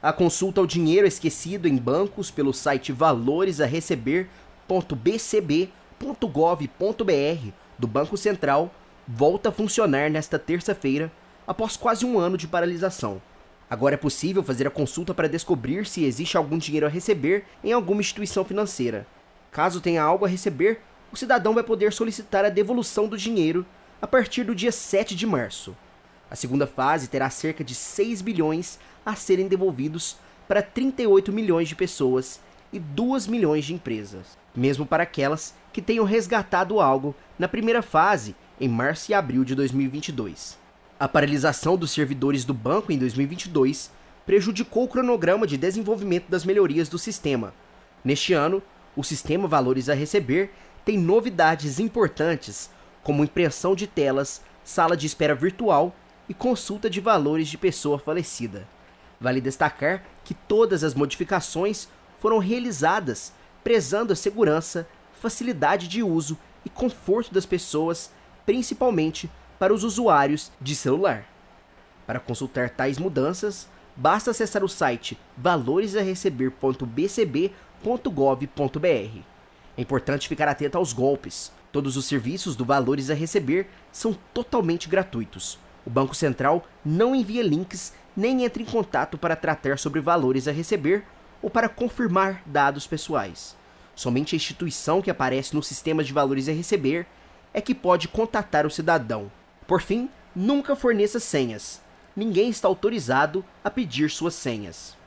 A consulta ao dinheiro é esquecido em bancos pelo site valoresareceber.bcb.gov.br do Banco Central volta a funcionar nesta terça-feira após quase um ano de paralisação. Agora é possível fazer a consulta para descobrir se existe algum dinheiro a receber em alguma instituição financeira. Caso tenha algo a receber, o cidadão vai poder solicitar a devolução do dinheiro a partir do dia 7 de março. A segunda fase terá cerca de 6 bilhões a serem devolvidos para 38 milhões de pessoas e 2 milhões de empresas, mesmo para aquelas que tenham resgatado algo na primeira fase em março e abril de 2022. A paralisação dos servidores do banco em 2022 prejudicou o cronograma de desenvolvimento das melhorias do sistema. Neste ano, o sistema Valores a Receber tem novidades importantes, como impressão de telas, sala de espera virtual e consulta de valores de pessoa falecida. Vale destacar que todas as modificações foram realizadas prezando a segurança, facilidade de uso e conforto das pessoas, principalmente para os usuários de celular. Para consultar tais mudanças, basta acessar o site valoresareceber.bcb.gov.br. É importante ficar atento aos golpes. Todos os serviços do Valores a Receber são totalmente gratuitos. O Banco Central não envia links nem entra em contato para tratar sobre valores a receber ou para confirmar dados pessoais. Somente a instituição que aparece no sistema de valores a receber é que pode contatar o cidadão. Por fim, nunca forneça senhas. Ninguém está autorizado a pedir suas senhas.